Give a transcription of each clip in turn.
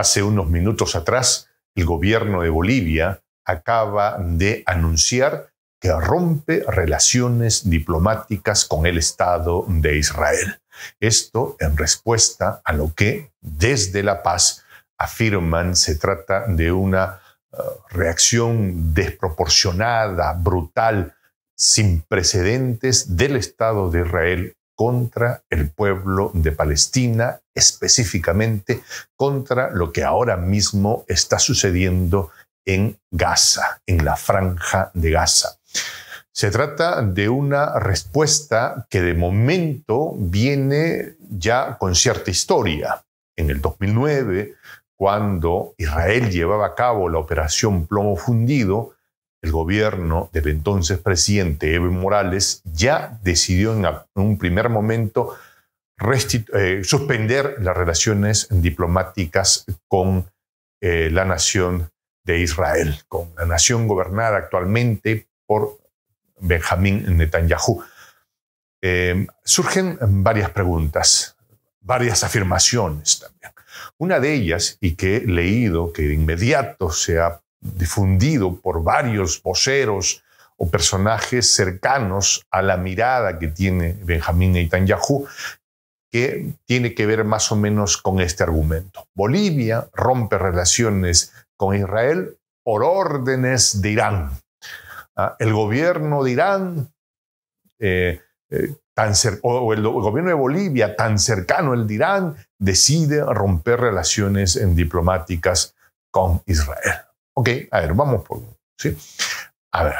Hace unos minutos atrás, el gobierno de Bolivia acaba de anunciar que rompe relaciones diplomáticas con el Estado de Israel. Esto en respuesta a lo que desde La Paz afirman se trata de una eh, reacción desproporcionada, brutal, sin precedentes del Estado de Israel contra el pueblo de Palestina específicamente contra lo que ahora mismo está sucediendo en Gaza, en la franja de Gaza. Se trata de una respuesta que de momento viene ya con cierta historia. En el 2009, cuando Israel llevaba a cabo la operación Plomo Fundido, el gobierno del entonces presidente Evo Morales ya decidió en un primer momento eh, suspender las relaciones diplomáticas con eh, la nación de Israel, con la nación gobernada actualmente por Benjamín Netanyahu. Eh, surgen varias preguntas, varias afirmaciones también. Una de ellas, y que he leído que de inmediato se ha difundido por varios voceros o personajes cercanos a la mirada que tiene Benjamín Netanyahu, que tiene que ver más o menos con este argumento. Bolivia rompe relaciones con Israel por órdenes de Irán. Ah, el gobierno de Irán eh, eh, o el, gobierno de Bolivia, tan cercano al de Irán, decide romper relaciones diplomáticas con Israel. Ok, a ver, vamos por... ¿sí? A ver,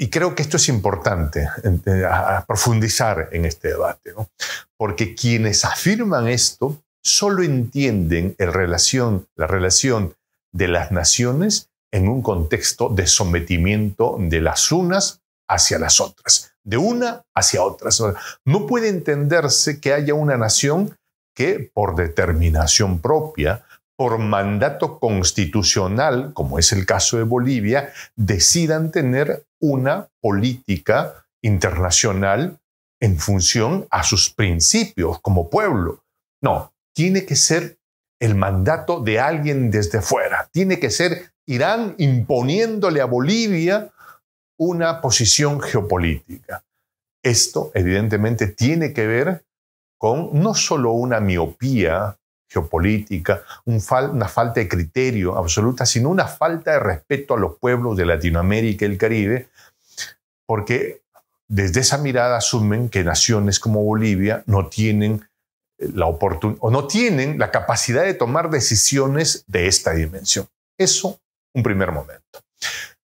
y creo que esto es importante, eh, profundizar en este debate, porque quienes afirman esto solo entienden la relación de las naciones en un contexto de sometimiento de las unas hacia las otras, de una hacia otras. No puede entenderse que haya una nación que por determinación propia, por mandato constitucional, como es el caso de Bolivia, decidan tener una política internacional en función a sus principios como pueblo. No, tiene que ser el mandato de alguien desde fuera. Tiene que ser Irán imponiéndole a Bolivia una posición geopolítica. Esto evidentemente tiene que ver con no solo una miopía geopolítica, una falta de criterio absoluta, sino una falta de respeto a los pueblos de Latinoamérica y el Caribe, porque desde esa mirada asumen que naciones como Bolivia no tienen eh, la oportunidad o no tienen la capacidad de tomar decisiones de esta dimensión. Eso, un primer momento.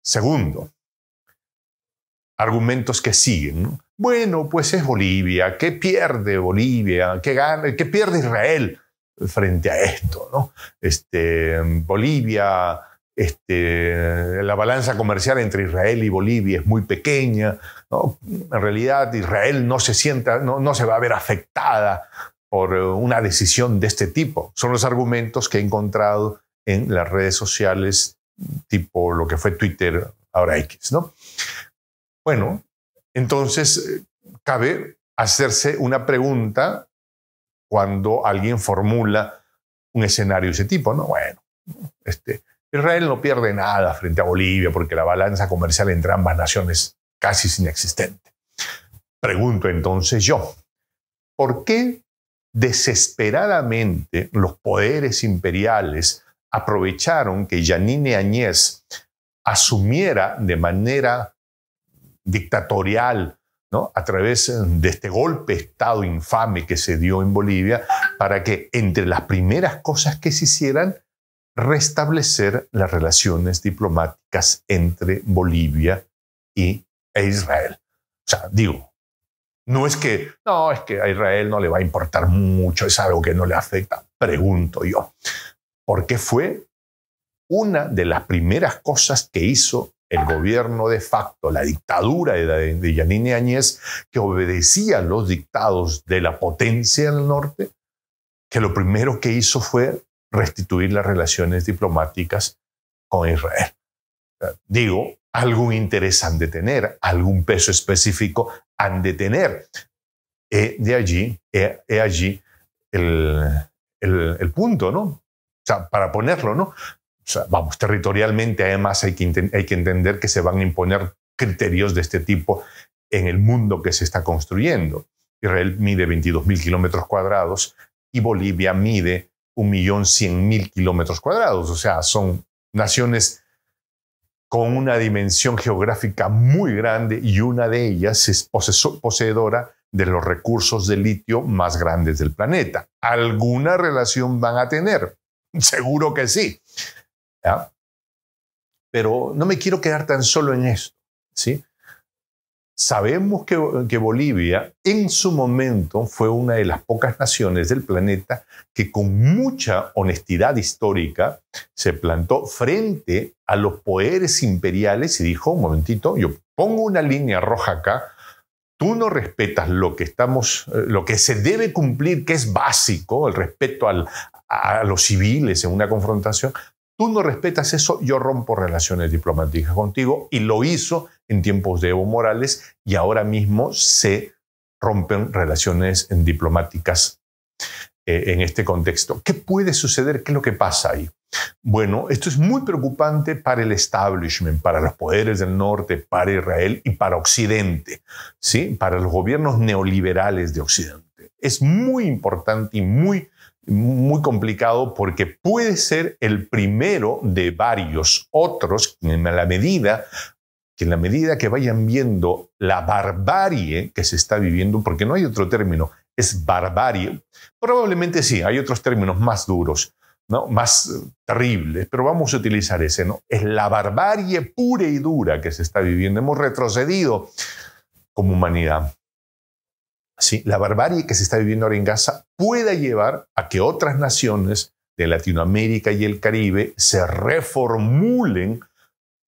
Segundo, argumentos que siguen. Bueno, pues es Bolivia, ¿qué pierde Bolivia? ¿Qué gana? ¿Qué pierde Israel? frente a esto. ¿no? Este, Bolivia, este, la balanza comercial entre Israel y Bolivia es muy pequeña. ¿no? En realidad, Israel no se sienta, no, no se va a ver afectada por eh, una decisión de este tipo. Son los argumentos que he encontrado en las redes sociales, tipo lo que fue Twitter, ahora X, ¿no? Bueno, entonces eh, cabe hacerse una pregunta cuando alguien formula un escenario de ese tipo, ¿no? Bueno, este, Israel no pierde nada frente a Bolivia porque la balanza comercial entre ambas naciones casi inexistente. Pregunto entonces yo, ¿por qué desesperadamente los poderes imperiales aprovecharon que Yanine Añez asumiera de manera dictatorial a través eh, de este golpe de Estado infame que se dio en Bolivia, para que entre las primeras cosas que se hicieran, restablecer las relaciones diplomáticas entre Bolivia y, e Israel. O sea, digo, no es que, no, es que a Israel no le va a importar mucho, es algo que no le afecta, pregunto yo, porque fue una de las primeras cosas que hizo el gobierno de facto, la dictadura de Yanine Añez, que obedecía los dictados de la potencia del norte, que lo primero que hizo fue restituir las relaciones diplomáticas con Israel. Digo, algún interés han de tener, algún peso específico han de tener. Y de allí, he, allí el, el punto, ¿no? O sea, para ponerlo, ¿no? vamos, territorialmente además hay que, hay que entender que se van a imponer criterios de este tipo en el mundo que se está construyendo. Israel mide 22.000 kilómetros cuadrados y Bolivia mide 1.100.000 kilómetros cuadrados. O sea, son naciones con una dimensión geográfica muy grande y una de ellas es poseedora de los recursos de litio más grandes del planeta. ¿Alguna relación van a tener? Seguro que sí. Pero no me quiero quedar tan solo en esto. ¿sí? Sabemos que, Bolivia en su momento fue una de las pocas naciones del planeta que con mucha honestidad histórica se plantó frente a los poderes imperiales y dijo, un momentito, yo pongo una línea roja acá, tú no respetas lo que estamos, eh, lo que se debe cumplir, que es básico, el respeto a los civiles en una confrontación, tú no respetas eso, yo rompo relaciones diplomáticas contigo. Y lo hizo en tiempos de Evo Morales y ahora mismo se rompen relaciones diplomáticas eh, en este contexto. ¿Qué puede suceder? ¿Qué es lo que pasa ahí? Bueno, esto es muy preocupante para el establishment, para los poderes del norte, para Israel y para Occidente, ¿sí? para los gobiernos neoliberales de Occidente. Es muy importante y muy muy complicado porque puede ser el primero de varios otros en la medida que en la medida que vayan viendo la barbarie que se está viviendo, porque no hay otro término, es barbarie. Probablemente sí, hay otros términos más duros, ¿no? más terribles, pero vamos a utilizar ese, ¿no? Es la barbarie pura y dura que se está viviendo. Hemos retrocedido como humanidad la barbarie que se está viviendo ahora en Gaza pueda llevar a que otras naciones de Latinoamérica y el Caribe se reformulen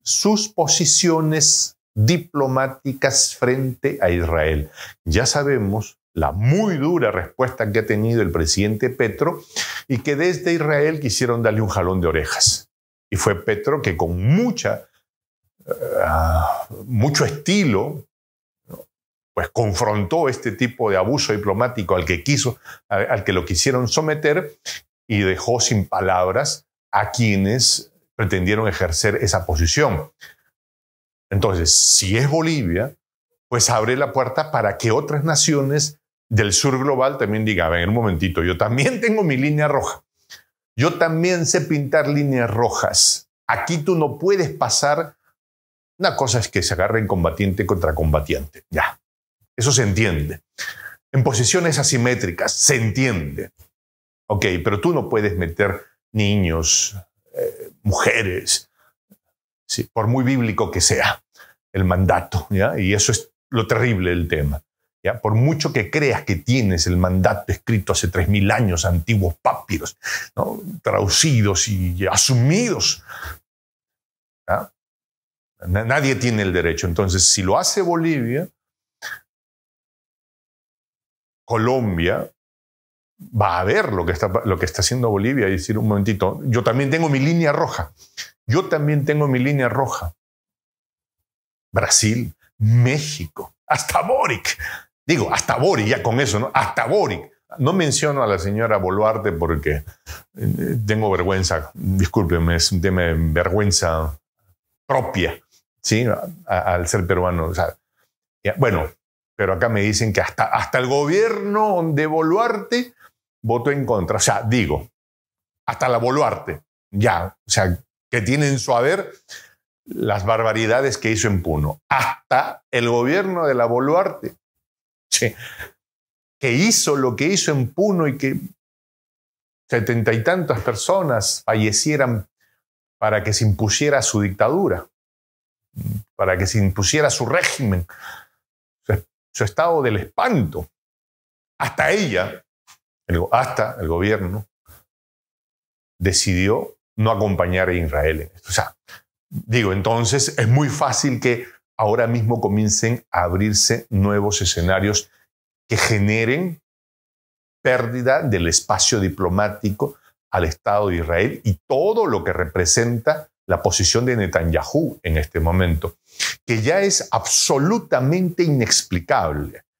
sus posiciones diplomáticas frente a Israel. Ya sabemos la muy dura respuesta que ha tenido el presidente Petro y que desde Israel quisieron darle un jalón de orejas. Y fue Petro que con mucha, eh, ah, mucho estilo pues confrontó este tipo de abuso diplomático al que quiso, al que lo quisieron someter y dejó sin palabras a quienes pretendieron ejercer esa posición. Entonces, si es Bolivia, pues abre la puerta para que otras naciones del sur global también digan, en un momentito, yo también tengo mi línea roja. Yo también sé pintar líneas rojas. Aquí tú no puedes pasar. Una cosa es que se agarren combatiente contra combatiente. Ya, eso se entiende. En posiciones asimétricas, se entiende. Ok, pero tú no puedes meter niños, eh, mujeres, por muy bíblico que sea el mandato, ¿ya? y eso es lo terrible del tema. ¿Ya? Por mucho que creas que tienes el mandato escrito hace 3.000 años, antiguos papiros, traducidos y asumidos, nadie tiene el derecho. Entonces, si lo hace Bolivia, Colombia, va a ver lo que, está, lo que está haciendo Bolivia y decir, un momentito, yo también tengo mi línea roja, yo también tengo mi línea roja. Brasil, México, hasta Boric. Digo, hasta Boric, ya con eso, ¿no? Hasta Boric. No menciono a la señora Boluarte porque eh, tengo vergüenza, discúlpenme, es un tema de vergüenza propia, ¿sí? al ser peruano. O sea, bueno, pero acá me dicen que hasta, hasta el gobierno de Boluarte votó en contra. O sea, digo, hasta la Boluarte, ya. O sea, que tiene en su haber las barbaridades que hizo en Puno. Hasta el gobierno de la Boluarte, que hizo lo que hizo en Puno y que setenta y tantas personas fallecieran para que se impusiera su dictadura, para que se impusiera su régimen su estado del espanto. Hasta ella, hasta el gobierno, decidió no acompañar a Israel en esto. O sea, digo, entonces es muy fácil que ahora mismo comiencen a abrirse nuevos escenarios que generen pérdida del espacio diplomático al Estado de Israel y todo lo que representa la posición de Netanyahu en este momento que ya es absolutamente inexplicable